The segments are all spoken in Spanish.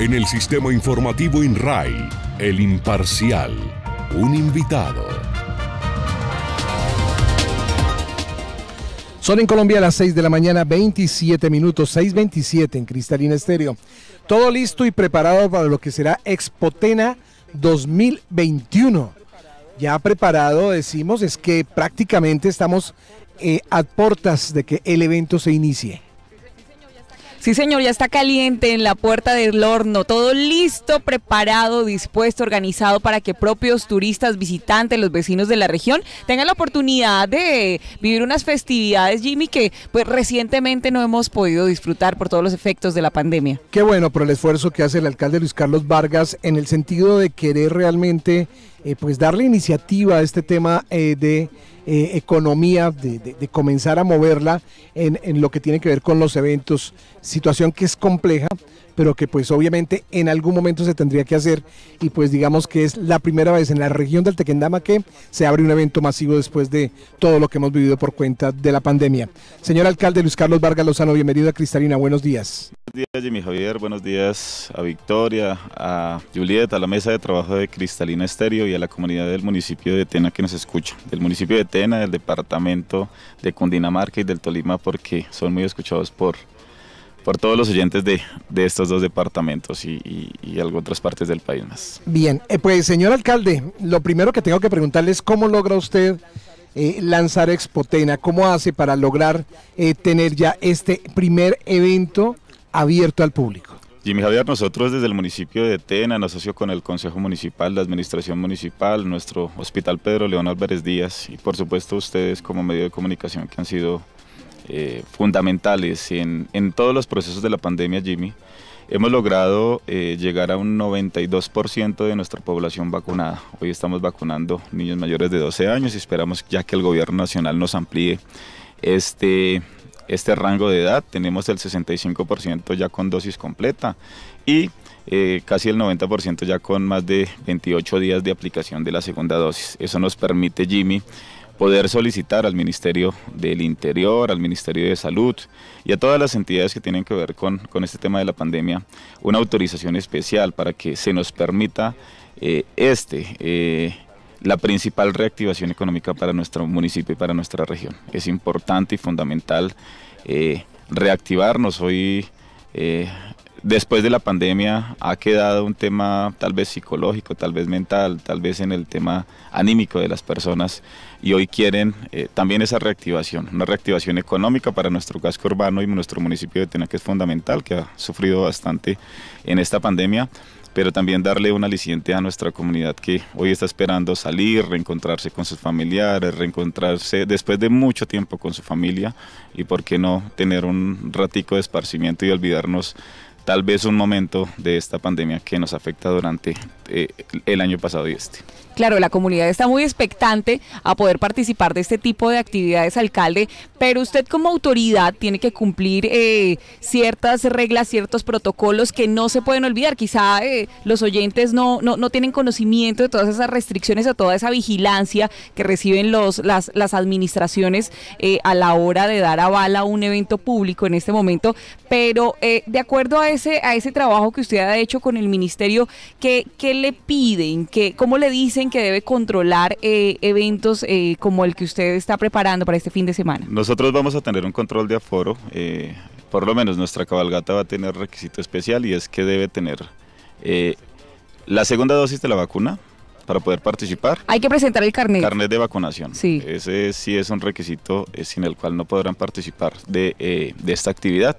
En el sistema informativo INRAI, el imparcial, un invitado. Son en Colombia a las 6 de la mañana, 27 minutos, 6.27 en Cristalina Estéreo. Todo listo y preparado para lo que será Expotena 2021. Ya preparado, decimos, es que prácticamente estamos eh, a puertas de que el evento se inicie. Sí, señor, ya está caliente en la puerta del horno, todo listo, preparado, dispuesto, organizado para que propios turistas, visitantes, los vecinos de la región tengan la oportunidad de vivir unas festividades, Jimmy, que pues recientemente no hemos podido disfrutar por todos los efectos de la pandemia. Qué bueno por el esfuerzo que hace el alcalde Luis Carlos Vargas en el sentido de querer realmente eh, pues darle iniciativa a este tema eh, de eh, economía, de, comenzar a moverla en, lo que tiene que ver con los eventos, situación que es compleja, pero que pues obviamente en algún momento se tendría que hacer y pues digamos que es la primera vez en la región del Tequendama que se abre un evento masivo después de todo lo que hemos vivido por cuenta de la pandemia. Señor alcalde Luis Carlos Vargas Lozano, bienvenido a Cristalina, buenos días. Buenos días Jimmy Javier, buenos días a Victoria, a Julieta, a la mesa de trabajo de Cristalina Estéreo y a la comunidad del municipio de Tena que nos escucha, del municipio de Tena, del departamento de Cundinamarca y del Tolima porque son muy escuchados por por todos los oyentes de, estos dos departamentos y, y, otras partes del país más. Bien, eh, pues señor alcalde, lo primero que tengo que preguntarle es cómo logra usted eh, lanzar lanzar Expotena, cómo hace para lograr eh, tener ya este primer evento abierto al público. Jimmy Javier, nosotros desde el municipio de Tena, nos asocio con el Consejo Municipal, la Administración Municipal, nuestro Hospital Pedro León Álvarez Díaz y por supuesto ustedes como medio de comunicación que han sido eh, fundamentales en, todos los procesos de la pandemia, Jimmy, hemos logrado eh, llegar a un 92% de nuestra población vacunada. Hoy estamos vacunando niños mayores de 12 años y esperamos ya que el gobierno nacional nos amplíe este, este rango de edad. Tenemos el 65% ya con dosis completa y eh, casi el 90% ya con más de 28 días de aplicación de la segunda dosis. Eso nos permite, Jimmy, poder solicitar al Ministerio del Interior, al Ministerio de Salud y a todas las entidades que tienen que ver con, con este tema de la pandemia una autorización especial para que se nos permita eh, este... Eh, la principal reactivación económica para nuestro municipio y para nuestra región. Es importante y fundamental eh, reactivarnos. Hoy después de la pandemia ha quedado un tema tal vez psicológico, tal vez mental, tal vez en el tema anímico de las personas y hoy quieren eh, también esa reactivación, una reactivación económica para nuestro casco urbano y nuestro municipio de Tena que es fundamental, que ha sufrido bastante en esta pandemia pero también darle un aliciente a nuestra comunidad que hoy está esperando salir, reencontrarse con sus familiares, reencontrarse después de mucho tiempo con su familia y por qué no tener un ratico de esparcimiento y olvidarnos tal vez un momento de esta pandemia que nos afecta durante eh, el año pasado y este. Claro, la comunidad está muy expectante a poder participar de este tipo de actividades, alcalde, pero usted como autoridad tiene que cumplir eh, ciertas reglas, ciertos protocolos que no se pueden olvidar. Quizá eh, los oyentes no, no, tienen conocimiento de todas esas restricciones, o toda esa vigilancia que reciben los, las, las administraciones eh, a la hora de dar aval a un evento público en este momento, pero de acuerdo a ese, a ese trabajo que usted ha hecho con el ministerio, ¿qué, le piden? ¿Qué, ¿Cómo le dicen? que debe controlar eh, eventos eh, como el que usted está preparando para este fin de semana? Nosotros vamos a tener un control de aforo. Eh, por lo menos nuestra cabalgata va a tener requisito especial y es que debe tener la segunda dosis de la vacuna para poder participar. Hay que presentar el carnet. Carnet de vacunación. Sí. Ese sí es un requisito sin el cual no podrán participar de, de esta actividad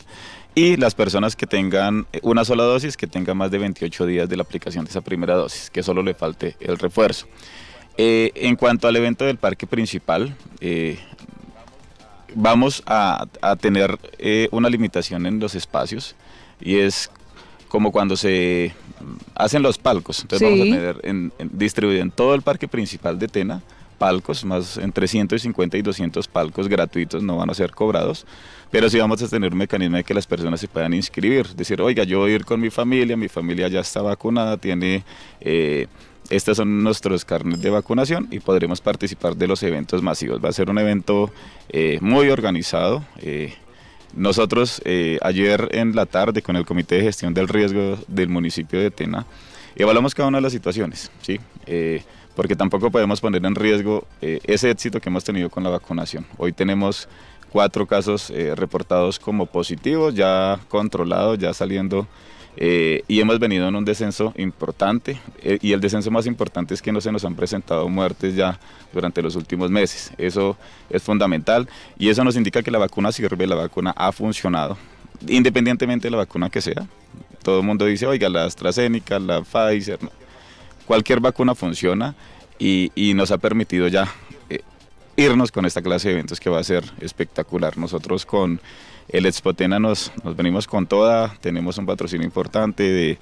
y las personas que tengan eh, una sola dosis, que tengan más de 28 días de la aplicación de esa primera dosis, que solo le falte el refuerzo. Eh, en cuanto al evento del parque principal, eh, vamos a, tener una limitación en los espacios y es como cuando se mm, hacen los palcos. Entonces vamos a tener distribuido en todo el parque principal de Tena palcos, más entre 150 y 200 palcos gratuitos, no van a ser cobrados, pero sí vamos a tener un mecanismo de que las personas se puedan inscribir, decir, oiga, yo voy a ir con mi familia, mi familia ya está vacunada, tiene... Eh, estos son nuestros carnes de vacunación y podremos participar de los eventos masivos. Va a ser un evento eh, muy organizado, eh, nosotros eh, ayer en la tarde con el Comité de Gestión del Riesgo del municipio de Tena evaluamos cada una de las situaciones. ¿sí? porque tampoco podemos poner en riesgo eh, ese éxito que hemos tenido con la vacunación. Hoy tenemos cuatro casos eh, reportados como positivos, ya controlados, ya saliendo. Eh, y hemos venido en un descenso importante y el descenso más importante es que no se nos han presentado muertes ya durante los últimos meses. Eso es fundamental y eso nos indica que la vacuna sirve, la vacuna ha funcionado, independientemente de la vacuna que sea. Todo el mundo dice, oiga, la AstraZeneca, la Pfizer, cualquier vacuna funciona y, nos ha permitido ya eh, irnos con esta clase de eventos que va a ser espectacular. Nosotros con el Expotena nos, nos venimos con toda, tenemos un patrocinio importante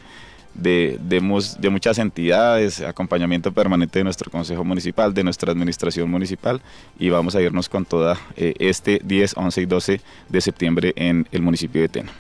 de, muchas entidades, acompañamiento permanente de nuestro Consejo Municipal, de nuestra Administración Municipal y vamos a irnos con toda eh, este 10, 11 y 12 de septiembre en el municipio de Tena.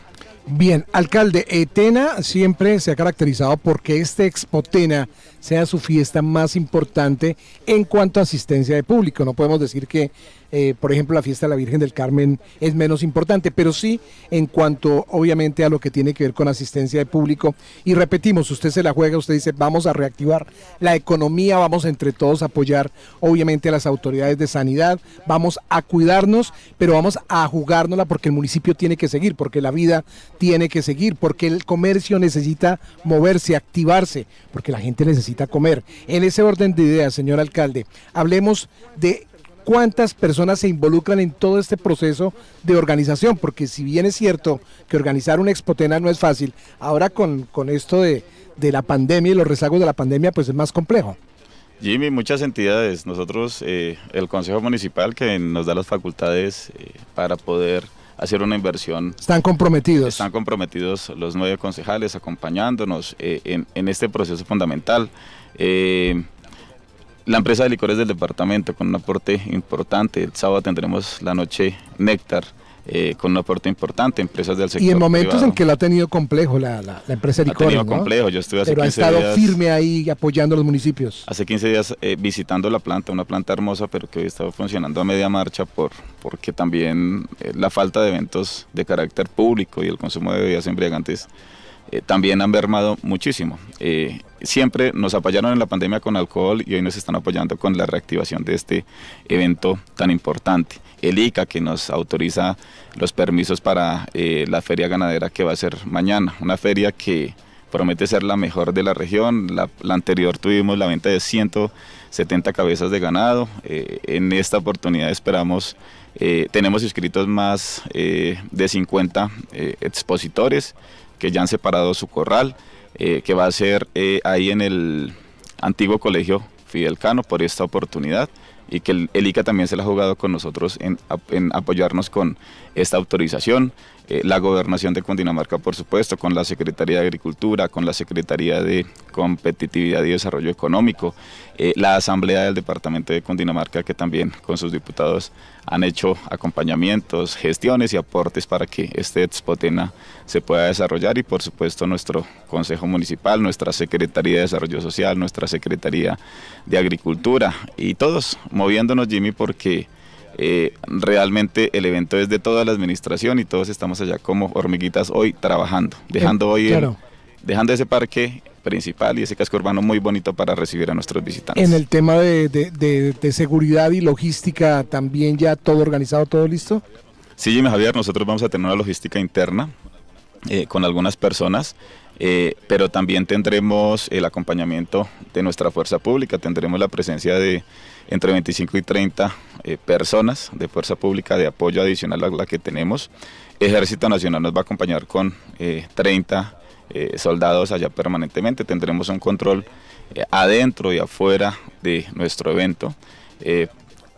Bien, alcalde, Etena eh, siempre se ha caracterizado porque este Expotena sea su fiesta más importante en cuanto a asistencia de público. No podemos decir que eh, por ejemplo, la fiesta de la Virgen del Carmen es menos importante, pero sí en cuanto obviamente a lo que tiene que ver con asistencia de público. Y repetimos, usted se la juega, usted dice, vamos a reactivar la economía, vamos entre todos a apoyar obviamente a las autoridades de sanidad, vamos a cuidarnos, pero vamos a jugárnosla porque el municipio tiene que seguir, porque la vida tiene que seguir, porque el comercio necesita moverse, activarse, porque la gente necesita comer. En ese orden de ideas, señor alcalde, hablemos de cuántas personas se involucran en todo este proceso de organización, porque si bien es cierto que organizar una expotena no es fácil, ahora con, esto de, la pandemia y los rezagos de la pandemia, pues es más complejo. Jimmy, muchas entidades. Nosotros, eh, el Consejo Municipal, que nos da las facultades eh, para poder hacer una inversión. Están comprometidos. Están comprometidos los nueve concejales acompañándonos eh, en, en, este proceso fundamental la empresa de licores del departamento con un aporte importante. El sábado tendremos la noche Néctar. Eh, con un aporte importante, empresas del sector. Y en momentos en que la ha tenido complejo la, empresa de licores. Ha tenido complejo, yo estuve Pero ha estado firme ahí apoyando a los municipios. Hace 15 días eh, visitando la planta, una planta hermosa, pero que hoy estaba funcionando a media marcha por, porque también eh, la falta de eventos de carácter público y el consumo de bebidas embriagantes también han mermado muchísimo siempre nos apoyaron en la pandemia con alcohol y hoy nos están apoyando con la reactivación de este evento tan importante. El ICA que nos autoriza los permisos para eh, la feria ganadera que va a ser mañana, una feria que promete ser la mejor de la región. La, anterior tuvimos la venta de 170 cabezas de ganado. Eh, en esta oportunidad esperamos, eh, tenemos inscritos más de 50 expositores que ya han separado su corral. Eh, que va a ser eh, ahí en el antiguo colegio Fidel Cano por esta oportunidad y que el, ICA también se la ha jugado con nosotros en apoyarnos con esta autorización eh, la gobernación de Cundinamarca, por supuesto, con la Secretaría de Agricultura, con la Secretaría de Competitividad y Desarrollo Económico, eh, la Asamblea del Departamento de Cundinamarca, que también con sus diputados han hecho acompañamientos, gestiones y aportes para que este Expotena se pueda desarrollar y por supuesto nuestro Consejo Municipal, nuestra Secretaría de Desarrollo Social, nuestra Secretaría de Agricultura y todos moviéndonos, Jimmy, porque eh, realmente el evento es de toda la administración y todos estamos allá como hormiguitas hoy trabajando, eh, dejando hoy dejando ese parque principal y ese casco urbano muy bonito para recibir a nuestros visitantes. En el tema de, seguridad y logística, también ya todo organizado, todo listo. Sí, Jimmy Javier, nosotros vamos a tener una logística interna eh, con algunas personas eh, pero también tendremos el acompañamiento de nuestra fuerza pública, tendremos la presencia de entre 25 y 30 eh, personas de fuerza pública de apoyo adicional a la que tenemos. Ejército Nacional nos va a acompañar con 30 eh, soldados allá permanentemente, tendremos un control adentro y afuera de nuestro evento.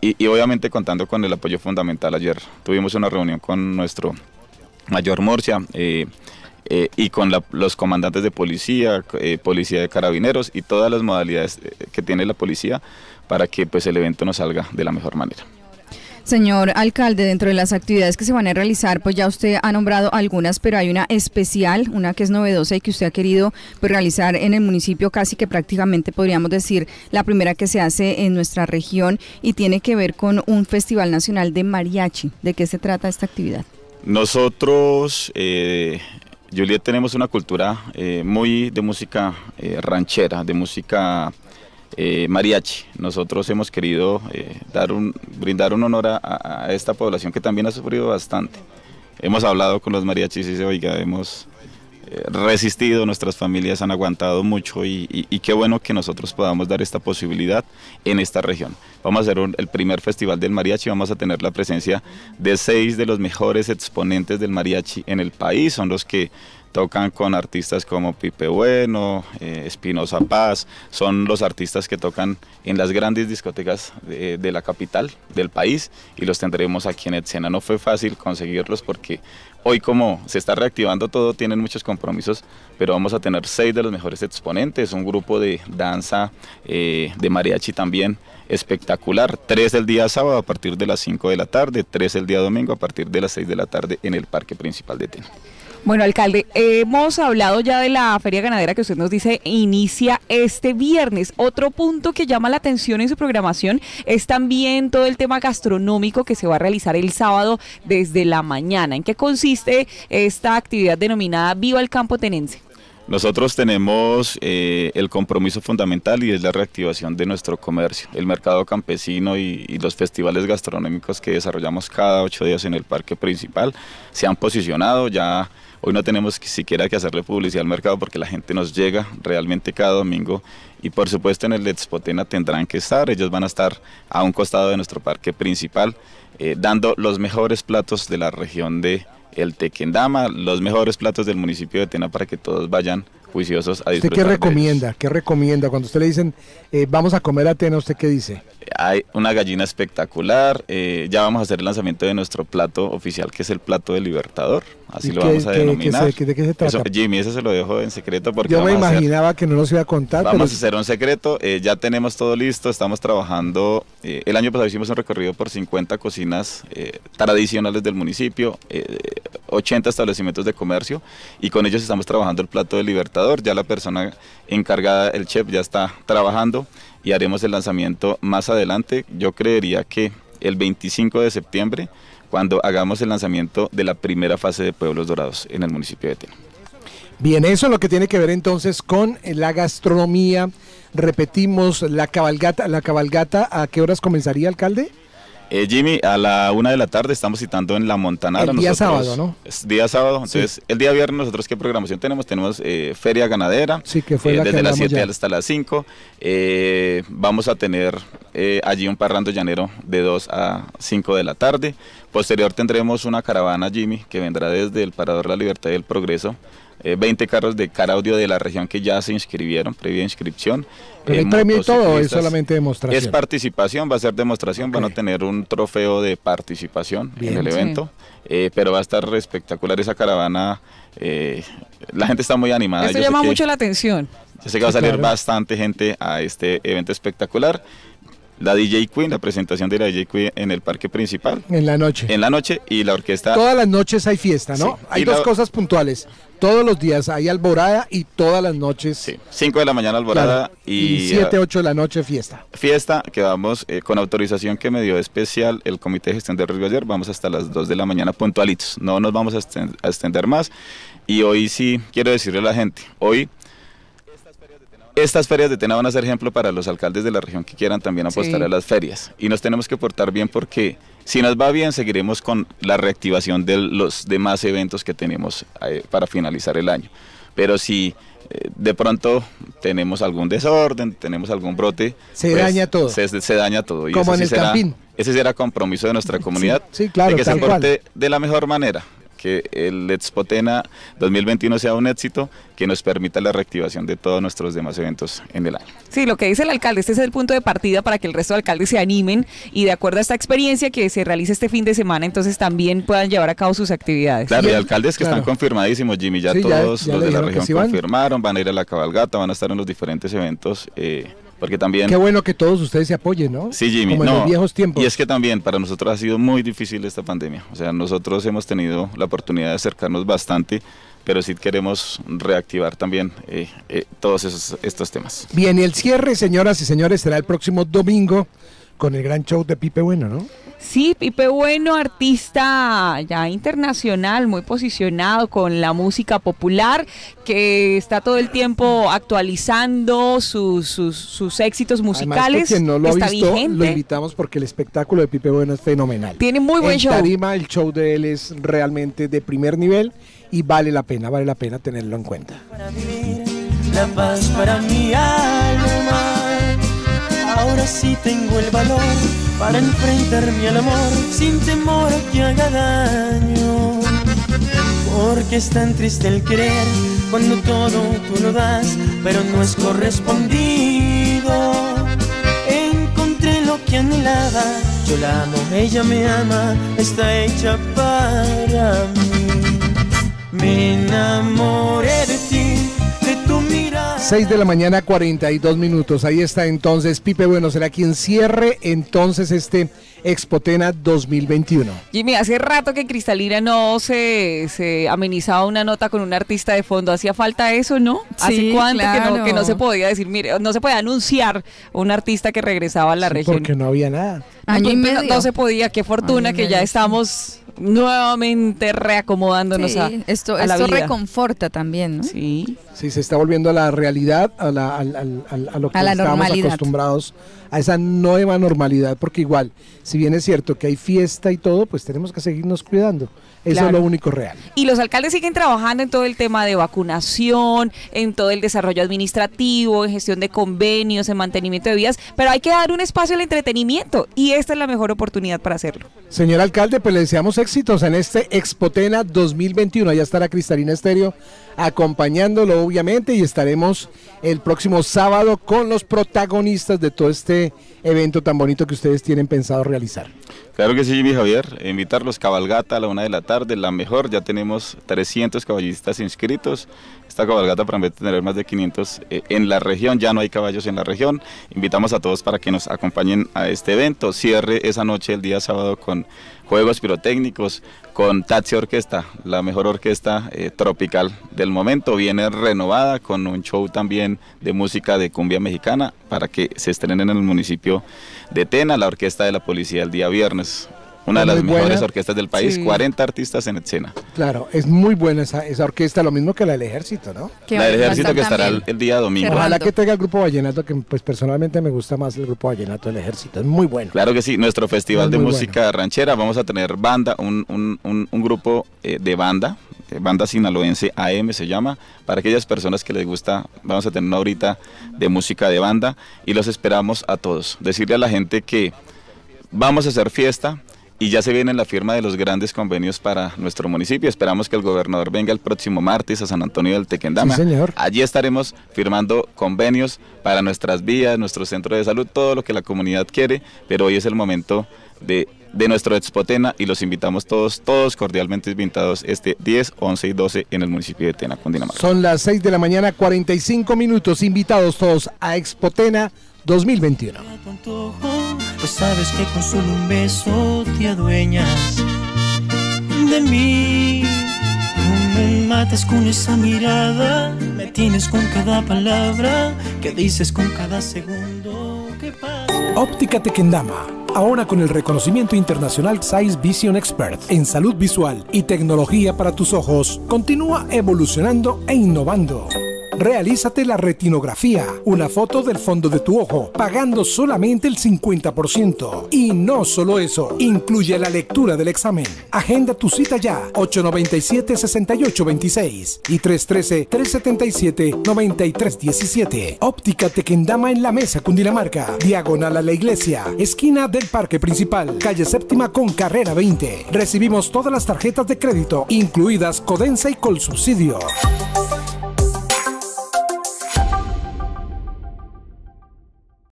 Y, obviamente contando con el apoyo fundamental ayer. Tuvimos una reunión con nuestro mayor Murcia, eh, y con los comandantes de policía, eh, policía de carabineros y todas las modalidades eh, que tiene la policía para que pues el evento nos salga de la mejor manera. Señor alcalde, dentro de las actividades que se van a realizar, pues ya usted ha nombrado algunas, pero hay una especial, una que es novedosa y que usted ha querido pues, realizar en el municipio, casi que prácticamente podríamos decir la primera que se hace en nuestra región y tiene que ver con un Festival Nacional de Mariachi. ¿De qué se trata esta actividad? Nosotros Juliet tenemos una cultura eh, muy de música eh, ranchera, de música eh, mariachi. Nosotros hemos querido dar un, brindar un honor a, a, esta población que también ha sufrido bastante. Hemos hablado con los mariachis y se oiga, hemos resistido, nuestras familias han aguantado mucho y, qué bueno que nosotros podamos dar esta posibilidad en esta región. Vamos a hacer el primer festival del mariachi, vamos a tener la presencia de seis de los mejores exponentes del mariachi en el país, son los que tocan con artistas como Pipe Bueno, eh, Espinosa Paz, son los artistas que tocan en las grandes discotecas de, la capital, del país, y los tendremos aquí en escena. No fue fácil conseguirlos porque hoy como se está reactivando todo, tienen muchos compromisos, pero vamos a tener seis de los mejores exponentes, un grupo de danza, eh, de mariachi también espectacular, tres el día sábado a partir de las 5 de la tarde, tres el día domingo a partir de las 6 de la tarde en el Parque Principal de Teno. Bueno, alcalde, hemos hablado ya de la feria ganadera que usted nos dice inicia este viernes. Otro punto que llama la atención en su programación es también todo el tema gastronómico que se va a realizar el sábado desde la mañana. ¿En qué consiste esta actividad denominada Viva el Campo Tenense? Nosotros tenemos eh, el compromiso fundamental y es la reactivación de nuestro comercio, el mercado campesino y, los festivales gastronómicos que desarrollamos cada ocho días en el parque principal se han posicionado ya. Hoy no tenemos siquiera que hacerle publicidad al mercado porque la gente nos llega realmente cada domingo y por supuesto en el Expotena tendrán que estar, ellos van a estar a un costado de nuestro parque principal eh, dando los mejores platos de la región de el tequendama, los mejores platos del municipio de Tena para que todos vayan juiciosos a disfrutar. ¿Usted qué recomienda? ¿Qué recomienda? Cuando usted le dicen, eh, vamos a comer Atena, ¿usted qué dice? Hay una gallina espectacular. Eh, ya vamos a hacer el lanzamiento de nuestro plato oficial, que es el plato de Libertador. Así lo vamos a denominar. ¿De qué se trata? Eso, Jimmy, ese se lo dejo en secreto porque. Yo me imaginaba que no nos iba a contar. Vamos a hacer un secreto. Eh, ya tenemos todo listo. Estamos trabajando. el año pasado hicimos un recorrido por 50 cocinas tradicionales del municipio, 80 establecimientos de comercio, y con ellos estamos trabajando el plato de Libertador ya la persona encargada, el chef, ya está trabajando y haremos el lanzamiento más adelante. Yo creería que el 25 de septiembre, cuando hagamos el lanzamiento de la primera fase de Pueblos Dorados en el municipio de Teno. Bien, eso es lo que tiene que ver entonces con la gastronomía. Repetimos, la cabalgata, la cabalgata, ¿a qué horas comenzaría, alcalde? Eh, Jimmy, a la una de la tarde estamos citando en La Montanara. El día sábado, ¿no? Es día sábado, entonces el día viernes nosotros qué programación tenemos? Tenemos eh, Feria Ganadera, sí, que fue eh, desde las 7 hasta las 5. vamos a tener allí un parrando llanero de 2 a 5 de la tarde. Posterior tendremos una caravana, Jimmy, que vendrá desde el Parador La Libertad y el Progreso 20 eh, carros de car audio de la región que ya se inscribieron, previa inscripción. Pero el eh, premio y todo es solamente demostración. Es participación, va a ser demostración, van a tener un trofeo de participación en el evento, eh, pero va a estar espectacular esa caravana. la gente está muy animada. Eso llama mucho la atención. Yo sé que va a salir bastante gente a este evento espectacular la DJ Queen, la presentación de la DJ Queen en el parque principal. En la noche. En la noche y la orquesta. Todas las noches hay fiesta, ¿no? Hay dos cosas puntuales. Todos los días hay alborada y todas las noches. Sí, 5 de la mañana alborada y 7, 8 ah, de la noche fiesta. Fiesta que vamos eh, con autorización que me dio especial el Comité de Gestión de Riesgo ayer, vamos hasta las 2 de la mañana puntualitos. No nos vamos a extender más. Y hoy sí quiero decirle a la gente, hoy estas ferias de Tena van a ser ejemplo para los alcaldes de la región que quieran también apostar a las ferias. Y nos tenemos que portar bien porque si nos va bien seguiremos con la reactivación de los demás eventos que tenemos eh, para finalizar el año. Pero si eh, de pronto tenemos algún desorden, tenemos algún brote, se pues, daña todo. Se, daña todo. Y Como en el será, Ese será compromiso de nuestra comunidad sí, claro, que se porte de la mejor manera que el Expotena 2021 sea un éxito que nos permita la reactivación de todos nuestros demás eventos en el año. Sí, lo que dice el alcalde, este es el punto de partida para que el resto de alcaldes se animen y de acuerdo a esta experiencia que se realiza este fin de semana, entonces también puedan llevar a cabo sus actividades. Claro, y alcaldes que están confirmadísimos, Jimmy, ya todos los de la región confirmaron, van a ir a la cabalgata, van a estar en los diferentes eventos. Eh, porque también... Qué bueno que todos ustedes se apoyen, ¿no? Sí, Jimmy. Como en los viejos tiempos. Y es que también para nosotros ha sido muy difícil esta pandemia. O sea, nosotros hemos tenido la oportunidad de acercarnos bastante pero sí queremos reactivar también eh, eh, todos esos, estos temas. Bien, y el cierre, señoras y señores, será el próximo domingo con el gran show de Pipe Bueno, ¿no? Sí, Pipe Bueno, artista ya internacional, muy posicionado con la música popular, que está todo el tiempo actualizando sus, sus, sus éxitos musicales. Además, que quien no lo está visto, lo invitamos porque el espectáculo de Pipe Bueno es fenomenal. Tiene muy buen show. el show de él es realmente de primer nivel y vale la pena, vale la pena tenerlo en cuenta. la paz para mi ahora sí tengo el valor para enfrentarme al amor sin temor a que haga daño. Porque es tan triste el querer cuando todo tú lo das, pero no es correspondido. Encontré lo que anhelaba, yo la amo, ella me ama, está hecha para mí. 6 de la mañana, 42 minutos. Ahí está entonces Pipe Bueno, será quien cierre entonces este Expotena 2021. Jimmy, hace rato que Cristalina no se, se amenizaba una nota con un artista de fondo. ¿Hacía falta eso, no? ¿Hace sí, cuánto que, no, que, no, se podía decir, mire, no se podía anunciar un artista que regresaba a la región? Porque no había nada. Año ah, pues, pues, No, se podía, qué fortuna que ya estamos nuevamente reacomodándonos a, esto, esto reconforta también, si, Sí. se está volviendo a la realidad, a, la, lo que estamos acostumbrados, a esa nueva normalidad, porque igual, si bien es cierto que hay fiesta y todo, pues tenemos que seguirnos cuidando. Eso es lo único real. Y los alcaldes siguen trabajando en todo el tema de vacunación, en todo el desarrollo administrativo, en gestión de convenios, en mantenimiento de vías, pero hay que dar un espacio al entretenimiento y esta es la mejor oportunidad para hacerlo. Señor alcalde, pues le deseamos éxitos en este Expotena 2021. Allá estará Cristalina Estéreo acompañándolo, obviamente, y estaremos el próximo sábado con los protagonistas de todo este evento tan bonito que ustedes tienen pensado realizar. Claro que sí, mi Javier. Invitarlos, cabalgata a la una de la tarde, la mejor. Ya tenemos 300 caballistas inscritos esta cabalgata promete tener más de 500 eh, en la región, ya no hay caballos en la región. Invitamos a todos para que nos acompañen a este evento. Cierre esa noche el día sábado con juegos pirotécnicos, con Tatsi Orquesta, la mejor orquesta eh, tropical del momento. Viene renovada con un show también de música de cumbia mexicana para que se estrenen en el municipio de Tena, la orquesta de la policía el día viernes una de las mejores orquestas del país, 40 artistas en escena. Claro, es muy buena esa, esa orquesta, lo mismo que la del ejército, ¿no? la del ejército que estará el, día domingo. Ojalá que tenga el grupo Vallenato, que pues personalmente me gusta más el grupo Vallenato del ejército, es muy bueno. Claro que sí, nuestro festival de música ranchera, vamos a tener banda, un, grupo eh, de banda, eh, banda sinaloense AM se llama, para aquellas personas que les gusta, vamos a tener una horita de música de banda y los esperamos a todos. Decirle a la gente que vamos a hacer fiesta, y ya se viene la firma de los grandes convenios para nuestro municipio. Esperamos que el gobernador venga el próximo martes a San Antonio del Tequendama. señor. Allí estaremos firmando convenios para nuestras vías, nuestro centro de salud, todo lo que la comunidad quiere, pero hoy es el momento de, de nuestro Expotena y los invitamos todos, todos cordialmente invitados este 10, 11 y 12 en el municipio de Tena, Cundinamarca. Son las 6 de la mañana, 45 minutos, invitados todos a Expotena 2021 pues sabes que con solo un beso te adueñas de mí. me matas con esa mirada, me tienes con cada palabra que dices con cada segundo que pasa. Óptica Tequendama. Ahora con el reconocimiento internacional Size Vision Expert en salud visual y tecnología para tus ojos, continúa evolucionando e innovando Realízate la retinografía, una foto del fondo de tu ojo, pagando solamente el 50%. Y no solo eso, incluye la lectura del examen. Agenda tu cita ya, 897-6826 y 313-377-9317. Óptica Tequendama en la Mesa, Cundinamarca, diagonal a la iglesia, esquina del Parque Principal, calle séptima con carrera 20. Recibimos todas las tarjetas de crédito, incluidas Codensa y Colsubsidio.